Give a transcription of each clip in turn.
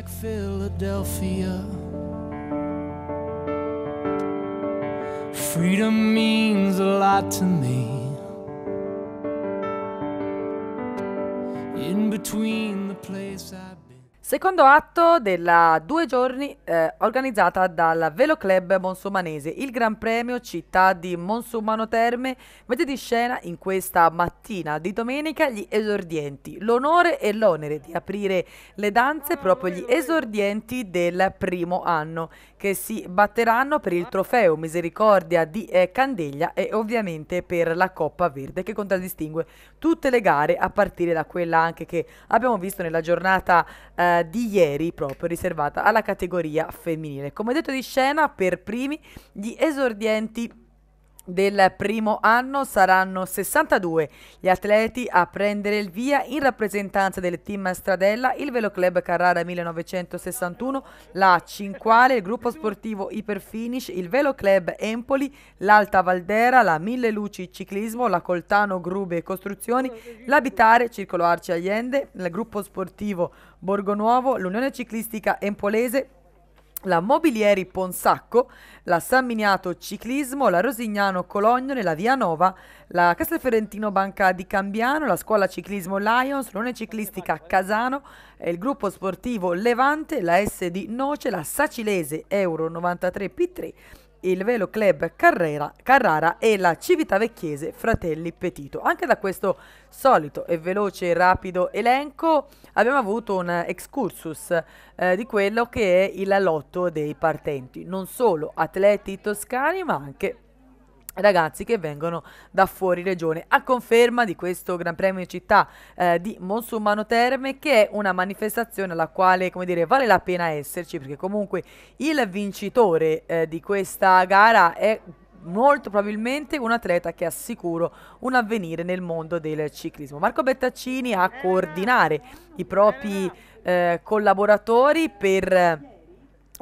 like Philadelphia. Freedom means a lot to me. In between the place I Secondo atto della due giorni eh, organizzata dal Velo Club Monsumanese, il Gran Premio Città di Monsumano Terme vede di scena in questa mattina di domenica gli esordienti, l'onore e l'onere di aprire le danze proprio gli esordienti del primo anno che si batteranno per il trofeo Misericordia di eh, Candelia e ovviamente per la Coppa Verde che contraddistingue tutte le gare a partire da quella anche che abbiamo visto nella giornata eh, eh, di ieri proprio riservata alla categoria femminile. Come detto di scena, per primi gli esordienti del primo anno saranno 62 gli atleti a prendere il via in rappresentanza del team Stradella, il Velo Club Carrara 1961, la Cinquale, il gruppo sportivo Iperfinish, il Velo Club Empoli, l'Alta Valdera, la Mille Luci Ciclismo, la Coltano Grube e Costruzioni, l'Abitare, Circolo Arci Allende, il gruppo sportivo Borgonuovo, l'Unione Ciclistica Empolese, la Mobilieri Ponsacco, la San Miniato Ciclismo, la Rosignano Cologno nella Via Nova, la Castelferentino Banca di Cambiano, la Scuola Ciclismo Lions, l'Unione Ciclistica Casano, il Gruppo Sportivo Levante, la SD Noce, la Sacilese Euro 93 P3 il Velo Club Carrera, Carrara e la Civitavecchiese Fratelli Petito. Anche da questo solito e veloce e rapido elenco abbiamo avuto un excursus eh, di quello che è il lotto dei partenti, non solo atleti toscani ma anche ragazzi che vengono da fuori regione a conferma di questo Gran Premio in Città eh, di Monsummano Terme che è una manifestazione alla quale come dire vale la pena esserci perché comunque il vincitore eh, di questa gara è molto probabilmente un atleta che assicuro un avvenire nel mondo del ciclismo. Marco Bettaccini a coordinare i propri eh, collaboratori per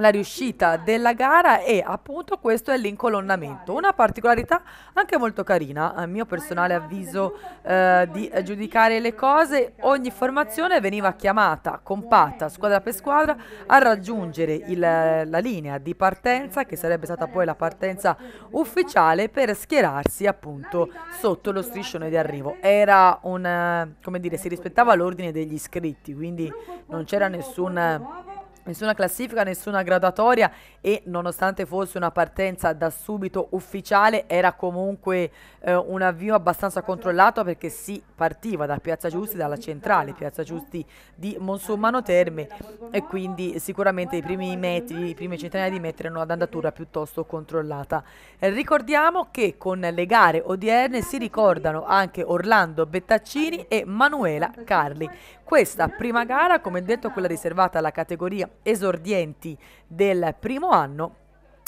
la riuscita della gara e appunto questo è l'incolonnamento, una particolarità anche molto carina a mio personale avviso eh, di giudicare le cose, ogni formazione veniva chiamata compatta squadra per squadra a raggiungere il, la linea di partenza che sarebbe stata poi la partenza ufficiale per schierarsi appunto sotto lo striscione di arrivo, era un come dire si rispettava l'ordine degli iscritti quindi non c'era nessun nessuna classifica, nessuna gradatoria e nonostante fosse una partenza da subito ufficiale era comunque eh, un avvio abbastanza controllato perché si partiva da Piazza Giusti, dalla centrale Piazza Giusti di Monsummano Terme e quindi sicuramente i primi metri, i primi centinaia di metri erano ad andatura piuttosto controllata. ricordiamo che con le gare odierne si ricordano anche Orlando Bettaccini e Manuela Carli. Questa prima gara, come detto, quella riservata alla categoria esordienti del primo anno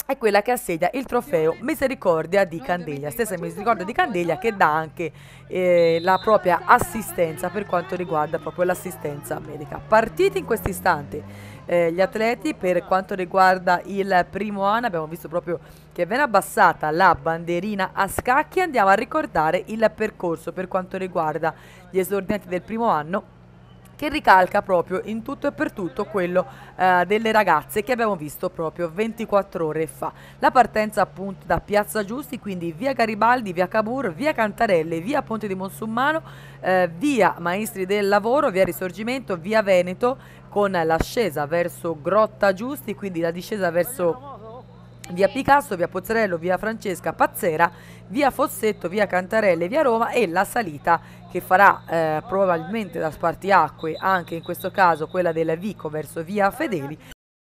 è quella che assedia il trofeo Misericordia di Candelia, stessa Misericordia di Candelia che dà anche eh, la propria assistenza per quanto riguarda proprio l'assistenza medica. Partiti in questo istante eh, gli atleti per quanto riguarda il primo anno, abbiamo visto proprio che viene abbassata la banderina a scacchi, andiamo a ricordare il percorso per quanto riguarda gli esordienti del primo anno che ricalca proprio in tutto e per tutto quello eh, delle ragazze che abbiamo visto proprio 24 ore fa. La partenza appunto da Piazza Giusti, quindi via Garibaldi, via Cabur, via Cantarelle, via Ponte di Monsummano, eh, via Maestri del Lavoro, via Risorgimento, via Veneto con l'ascesa verso Grotta Giusti, quindi la discesa verso via Picasso, via Pozzarello, via Francesca Pazzera, via Fossetto, via Cantarelle, via Roma e la salita che farà eh, probabilmente da spartiacque anche in questo caso quella della Vico verso via Fedeli